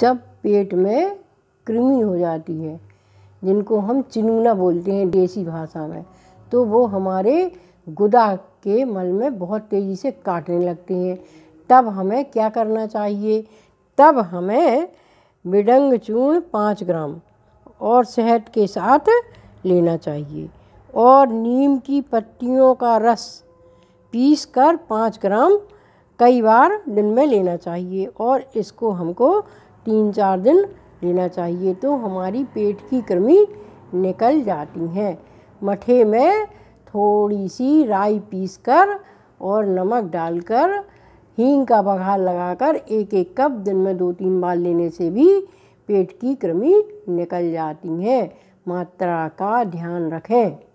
जब पेट में कृमि हो जाती है जिनको हम चिनूना बोलते हैं देसी भाषा में तो वो हमारे गुदा के मल में बहुत तेज़ी से काटने लगते हैं तब हमें क्या करना चाहिए तब हमें मिडंग चूर्ण पाँच ग्राम और शहद के साथ लेना चाहिए और नीम की पत्तियों का रस पीस कर पाँच ग्राम कई बार दिन में लेना चाहिए और इसको हमको तीन चार दिन लेना चाहिए तो हमारी पेट की कृमि निकल जाती हैं मठे में थोड़ी सी राई पीस कर और नमक डालकर हींग का बघार लगाकर एक एक कप दिन में दो तीन बार लेने से भी पेट की कृमि निकल जाती हैं मात्रा का ध्यान रखें